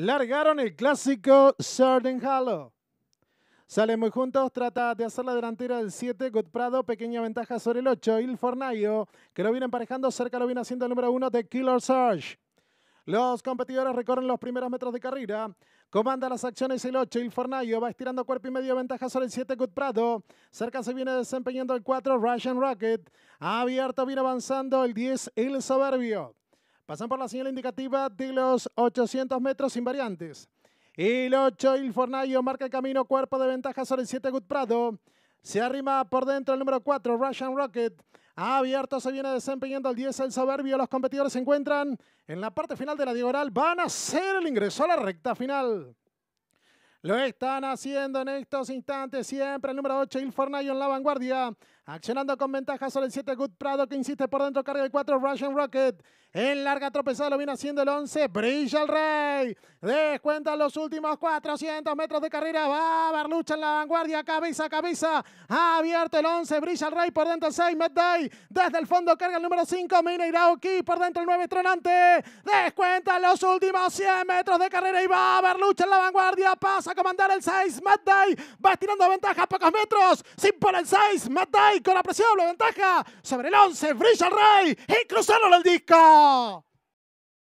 Largaron el clásico Sardin Hollow. Salen muy juntos, trata de hacer la delantera del 7, Good Prado, pequeña ventaja sobre el 8, Il Fornaio, que lo viene emparejando, cerca lo viene haciendo el número 1 de Killer Surge. Los competidores recorren los primeros metros de carrera. Comanda las acciones el 8, Il Fornaio va estirando cuerpo y medio, ventaja sobre el 7, Good Prado. Cerca se viene desempeñando el 4, Russian Rocket. Abierto, viene avanzando el 10, El Soberbio. Pasan por la señal indicativa de los 800 metros sin variantes. El 8, Il marca el camino, cuerpo de ventaja sobre el 7, Good Prado. Se arrima por dentro el número 4, Russian Rocket. Abierto se viene desempeñando el 10, el soberbio. Los competidores se encuentran en la parte final de la diagonal. Van a hacer el ingreso a la recta final. Lo están haciendo en estos instantes siempre el número 8, Il Fornayo en la vanguardia. Accionando con ventaja sobre el 7 Good Prado que insiste por dentro, carga el 4 Russian Rocket. En larga tropezada lo viene haciendo el 11, brilla el rey. Descuenta los últimos 400 metros de carrera. Va a haber lucha en la vanguardia, cabeza a cabeza. Abierto el 11, brilla el rey por dentro 6, Medday. Desde el fondo carga el número 5, Mina Iraoki. Por dentro el 9, Tronante. Descuenta los últimos 100 metros de carrera y va a haber lucha en la vanguardia. Pasa a comandar el 6, Medday. Va estirando ventaja a pocos metros. Sin por el 6, Medday con apreciable ventaja sobre el once, Brilla el Rey y cruzaron el disco.